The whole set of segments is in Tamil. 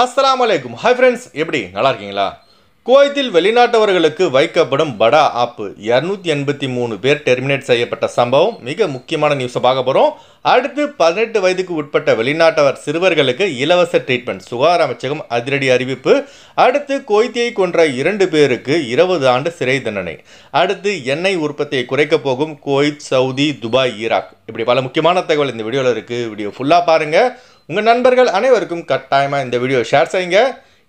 அஸ்லாம் வலைக்கும் ஹாய் ஃப்ரெண்ட்ஸ் எப்படி நல்லா இருக்கீங்களா குவைத்தில் வெளிநாட்டவர்களுக்கு வைக்கப்படும் படா ஆப்பு இரநூத்தி எண்பத்தி மூணு பேர் டெர்மினேட் செய்யப்பட்ட சம்பவம் மிக முக்கியமான நியூஸை பார்க்க போகிறோம் அடுத்து பதினெட்டு வயதுக்கு உட்பட்ட வெளிநாட்டவர் சிறுவர்களுக்கு இலவச ட்ரீட்மெண்ட் சுகாதார அமைச்சகம் அதிரடி அறிவிப்பு அடுத்து கோய்த்தியை கொன்ற இரண்டு பேருக்கு இருபது ஆண்டு சிறை தண்டனை அடுத்து எண்ணெய் உற்பத்தியை குறைக்கப் போகும் கோய்த் சவுதி துபாய் ஈராக் இப்படி பல முக்கியமான தகவல் இந்த வீடியோவில் இருக்குது வீடியோ ஃபுல்லாக பாருங்கள் உங்கள் நண்பர்கள் அனைவருக்கும் கட்டாயமாக இந்த வீடியோ ஷேர் செய்யுங்க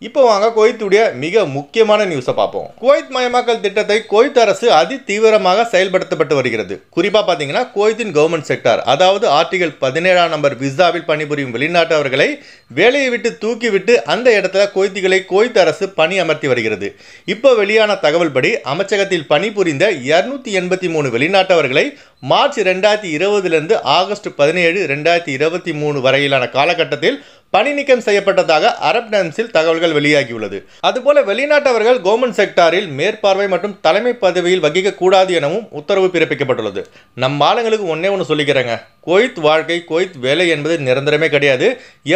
இப்போ வாங்க குவைத்துடைய மிக முக்கியமான நியூஸை பார்ப்போம் குவைத் மயமாக்கல் திட்டத்தை குவைத் அரசு அதி தீவிரமாக செயல்படுத்தப்பட்டு வருகிறது குறிப்பாக பார்த்தீங்கன்னா குவைத்தின் கவர்மெண்ட் செக்டார் அதாவது ஆர்டிகல் பதினேழாம் நம்பர் விசாவில் பணிபுரியும் வெளிநாட்டவர்களை வேலையை விட்டு தூக்கிவிட்டு அந்த இடத்துல குவைத்திகளை குவைத் அரசு பணி அமர்த்தி வருகிறது இப்போ வெளியான தகவல் படி அமைச்சகத்தில் பணிபுரிந்த இருநூத்தி எண்பத்தி மூணு வெளிநாட்டவர்களை மார்ச் ரெண்டாயிரத்தி இருபதுலேருந்து ஆகஸ்ட் பதினேழு ரெண்டாயிரத்தி இருபத்தி மூணு வரையிலான காலகட்டத்தில் பணி நீக்கம் செய்யப்பட்டதாக அரப் டைம்ஸில் தகவல்கள் வெளியாகியுள்ளது அதுபோல வெளிநாட்டவர்கள் கவர்மெண்ட் செக்டாரில் மேற்பார்வை மற்றும் தலைமை பதவியில் வகிக்க கூடாது எனவும் உத்தரவு பிறப்பிக்கப்பட்டுள்ளது நம் ஆளுங்களுக்கு ஒன்னே ஒன்று சொல்லிக்கிறேங்க கொய்த் வாழ்க்கை கொய்த் வேலை என்பது நிரந்தரமே கிடையாது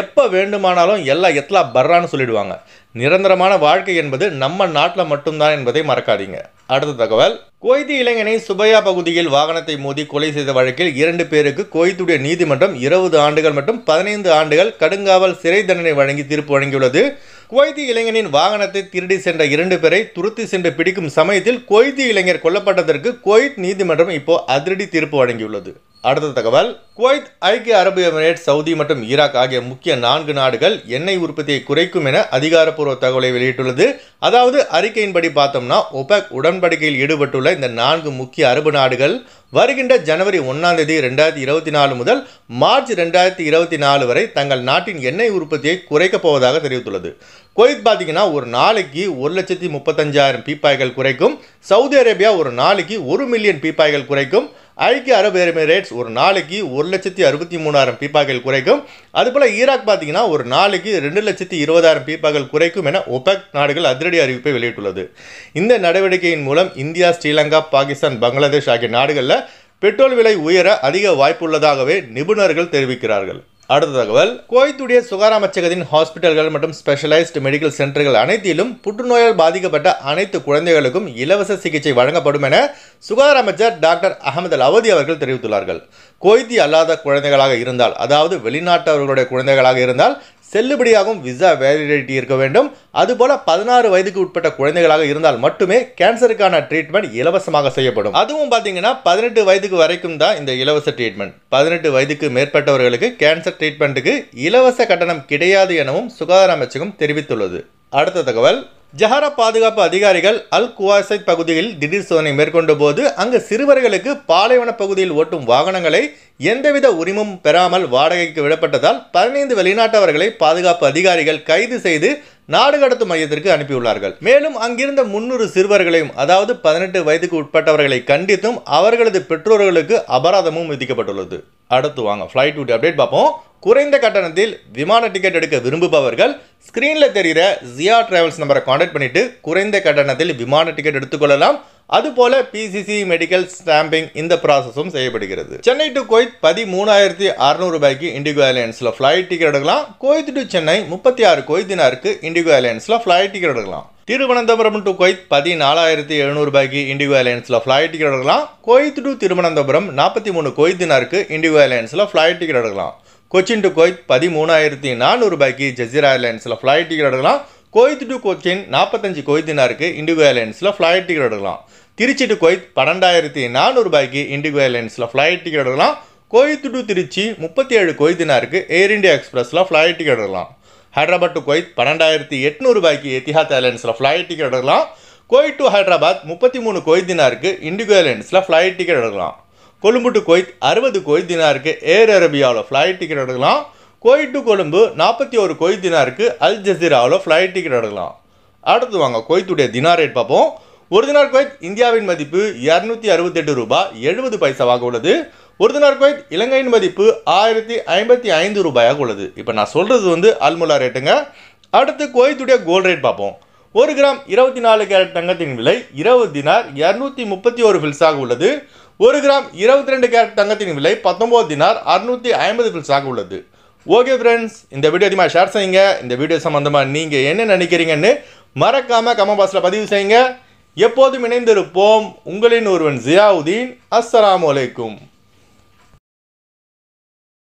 எப்போ வேண்டுமானாலும் எல்லா எத்தலா பர்றான்னு சொல்லிடுவாங்க நிரந்தரமான வாழ்க்கை என்பது நம்ம நாட்டில் மட்டும்தான் என்பதை மறக்காதீங்க அடுத்த தகவல் கொய்தி இளைஞனை சுபையா பகுதியில் வாகனத்தை மோதி கொலை செய்த வழக்கில் இரண்டு பேருக்கு கொய்துடைய நீதிமன்றம் இருபது ஆண்டுகள் மற்றும் பதினைந்து ஆண்டுகள் கடுங்காவல் சிறை தண்டனை வழங்கி தீர்ப்பு வழங்கியுள்ளது குவைத்தி இளைஞனின் வாகனத்தை திருடி சென்ற இரண்டு பேரை துருத்தி சென்று பிடிக்கும் சமயத்தில் கொய்தி இளைஞர் கொல்லப்பட்டதற்கு கொய்த் நீதிமன்றம் இப்போ அதிரடி தீர்ப்பு வழங்கியுள்ளது அடுத்த தகவல் குவைத் ஐக்கிய அரபு எமிரேட் சவுதி மற்றும் ஈராக் ஆகிய முக்கிய நான்கு நாடுகள் எண்ணெய் உற்பத்தியை குறைக்கும் என அதிகாரப்பூர்வ தகவலை வெளியிட்டுள்ளது அதாவது அறிக்கையின்படி பார்த்தோம்னா ஒபெக் உடன்படிக்கையில் ஈடுபட்டுள்ள இந்த நான்கு முக்கிய அரபு நாடுகள் வருகின்ற ஜனவரி ஒன்றாம் தேதி ரெண்டாயிரத்தி இருபத்தி நாலு முதல் மார்ச் ரெண்டாயிரத்தி இருபத்தி நாலு வரை தங்கள் நாட்டின் எண்ணெய் உற்பத்தியை குறைக்கப் போவதாக தெரிவித்துள்ளது குவைத் பார்த்தீங்கன்னா ஒரு நாளைக்கு ஒரு லட்சத்தி முப்பத்தஞ்சாயிரம் பீப்பாய்கள் குறைக்கும் சவுதி அரேபியா ஒரு நாளைக்கு ஒரு மில்லியன் பீப்பாய்கள் குறைக்கும் ஐக்கிய அரபு எமிரேட்ஸ் ஒரு நாளைக்கு ஒரு லட்சத்தி அறுபத்தி மூணாயிரம் பீப்பாக்கள் குறைக்கும் அதுபோல் ஈராக் பார்த்தீங்கன்னா ஒரு நாளைக்கு ரெண்டு லட்சத்தி இருபதாயிரம் பீப்பாக்கள் குறைக்கும் என ஒபெக் நாடுகள் அதிரடி அறிவிப்பை வெளியிட்டுள்ளது இந்த நடவடிக்கையின் மூலம் இந்தியா ஸ்ரீலங்கா பாகிஸ்தான் பங்களாதேஷ் ஆகிய நாடுகளில் பெட்ரோல் விலை உயர அதிக வாய்ப்புள்ளதாகவே நிபுணர்கள் தெரிவிக்கிறார்கள் அடுத்த தகவல் கோயத்துடைய சுகார அமைச்சகத்தின் ஹாஸ்பிட்டல்கள் மற்றும் ஸ்பெஷலைஸ்டு மெடிக்கல் சென்டர்கள் அனைத்திலும் புற்றுநோயால் பாதிக்கப்பட்ட அனைத்து குழந்தைகளுக்கும் இலவச சிகிச்சை வழங்கப்படும் என சுகாதார அமைச்சர் டாக்டர் அகமது அவதி அவர்கள் தெரிவித்துள்ளார்கள் கோய்தி அல்லாத குழந்தைகளாக இருந்தால் அதாவது வெளிநாட்டவர்களுடைய குழந்தைகளாக இருந்தால் செல்லுபடியாகும் விசா வேலிடிட்டி இருக்க வேண்டும் அதுபோல பதினாறு வயதுக்கு உட்பட்ட குழந்தைகளாக இருந்தால் மட்டுமே கேன்சருக்கான ட்ரீட்மெண்ட் இலவசமாக செய்யப்படும் அதுவும் பார்த்தீங்கன்னா பதினெட்டு வயதுக்கு வரைக்கும் தான் இந்த இலவச ட்ரீட்மெண்ட் பதினெட்டு வயதுக்கு மேற்பட்டவர்களுக்கு கேன்சர் ட்ரீட்மெண்ட்டுக்கு இலவச கட்டணம் கிடையாது எனவும் சுகாதார அமைச்சகம் தெரிவித்துள்ளது அடுத்த தகவல் ஜஹாரா பாதுகாப்பு அதிகாரிகள் அல் குவாசை பகுதியில் திடீர் சோதனை மேற்கொண்ட போது அங்கு சிறுவர்களுக்கு பாலைவன பகுதியில் ஓட்டும் வாகனங்களை எந்தவித உரிமம் பெறாமல் வாடகைக்கு விடப்பட்டதால் பதினைந்து வெளிநாட்டவர்களை பாதுகாப்பு அதிகாரிகள் கைது செய்து நாடு கடத்தும் மையத்திற்கு அனுப்பியுள்ளார்கள் மேலும் அங்கிருந்த முன்னூறு சிறுவர்களையும் அதாவது பதினெட்டு வயதுக்கு உட்பட்டவர்களை கண்டித்தும் அவர்களது பெற்றோர்களுக்கு அபராதமும் விதிக்கப்பட்டுள்ளது அடுத்து வாங்க ஃப்ளைட் டூட்டி அப்டேட் பார்ப்போம் குறைந்த கட்டணத்தில் விமான டிக்கெட் எடுக்க விரும்புபவர்கள் ஸ்க்ரீனில் தெரிகிற ஜியா டிராவல்ஸ் நம்பரை காண்டாக்ட் பண்ணிவிட்டு குறைந்த கட்டணத்தில் விமான டிக்கெட் எடுத்துக்கொள்ளலாம் அதுபோல பிசிசி மெடிக்கல் ஸ்டாம்பிங் இந்த ப்ராசஸும் செய்யப்படுகிறது சென்னை டு கோயத் பதிமூணாயிரத்தி அறுநூறு ரூபாய்க்கு இண்டிகோ ஏர்லைன்ஸில் ஃப்ளைட் டிக்கெட் எடுக்கலாம் கோயத் டு சென்னை முப்பத்தி ஆறு கோயத்தினாருக்கு இண்டிகோ ஏர்லைன்ஸில் ஃப்ளைட் டிக்கெட் எடுக்கலாம் திருவனந்தபுரம் டு கொய்த் பதினாலாயிரத்தி எழுநூறு ரூபாய்க்கு இண்டிகோ ஏர்லைன்ஸில் ஃப்ளைட் டிக்கெட் எடுக்கலாம் கோயத் டு திருவனந்தபுரம் நாற்பத்தி மூணு கோயத்தினாருக்கு இண்டிகோ ஏர்லைன்ஸில் ஃப்ளைட் டிக்கெட் எடுக்கலாம் கொச்சின் டு கொய்த் பதிமூணாயிரத்தி நானூறு ரூபாய்க்கு ஜசீரா ஏர்லைன்ஸில் ஃப்ளைட் டிக்கெட் எடுக்கலாம் கோயத் டு கொச்சின் நாற்பத்தஞ்சு கொய்தினாருக்கு இண்டிகோ ஏர்லைன்ஸில் ஃப்ளைட் டிக்கெட் எடுக்கலாம் திருச்சி டு கொய்த் பன்னெண்டாயிரத்தி நானூறுபாய்க்கு இண்டிகோ ஏர்லைன்ஸில் ஃப்ளைட் டிக்கெட் எடுக்கலாம் கோயத் டு திருச்சி முப்பத்தி ஏழு கொய்தினாருக்கு ஏர் இண்டியா எக்ஸ்பிரஸில் ஃப்ளைட் டிக்கெட் எடுக்கலாம் ஹைதராபாத் டு கொய்த் பன்னெண்டாயிரத்தி எட்நூறுபாய்க்கு எத்திஹாத் ஏர்லைன்ஸில் ஃப்ளைட் டிக்கெட் எடுக்கலாம் கோயத் டு ஹைதராபாத் முப்பத்தி மூணு கொய்தினாருக்கு இண்டிகோ ஏர்லைன்ஸில் ஃப்ளைட் டிக்கெட் எடுக்கலாம் கொழும்பு டு கொய்த் அறுபது கொய்தினாருக்கு ஏர் அரேபியாவில் ஃப்ளைட் டிக்கெட் எடுக்கலாம் கோயிட்டு டு கொழும்பு நாற்பத்தி ஒரு கொய் தினாருக்கு அல் ஜசீராவில் ஃப்ளைட் டிக்கெட் எடுக்கலாம் அடுத்து வாங்க கோய்த்துடைய தினா ரேட் பார்ப்போம் ஒரு தினார் குவைத் இந்தியாவின் மதிப்பு இரநூத்தி அறுபத்தெட்டு ரூபாய் எழுபது பைசாவாக உள்ளது ஒரு தினார் குவைத் இலங்கையின் மதிப்பு ஆயிரத்தி ஐம்பத்தி ஐந்து ரூபாயாக உள்ளது இப்போ நான் சொல்கிறது வந்து அல்முலா ரேட்டுங்க அடுத்து கோயத்துடைய கோல்ட் ரேட் பார்ப்போம் ஒரு கிராம் இருபத்தி நாலு கேரட் தங்கத்தின் விலை இருபது தினார் இரநூத்தி முப்பத்தி ஒரு ஃபில்ஸாக உள்ளது ஒரு கிராம் இருபத்தி ரெண்டு கேரட் தங்கத்தின் விலை பத்தொம்போது தினார் அறுநூத்தி ஐம்பது ஃபில்ஸாக உள்ளது ஓகே ஃப்ரெண்ட்ஸ் இந்த வீடியோ அதிகமாக ஷேர் செய்யுங்க இந்த வீடியோ சம்மந்தமாக நீங்கள் என்ன நினைக்கிறீங்கன்னு மறக்காமல் கமெண்ட் பாக்ஸில் பதிவு செய்யுங்க எப்போதும் இணைந்திருப்போம் உங்களின் ஒருவன் ஜியாவுதீன் அஸ்ஸலாமு வலைக்கும்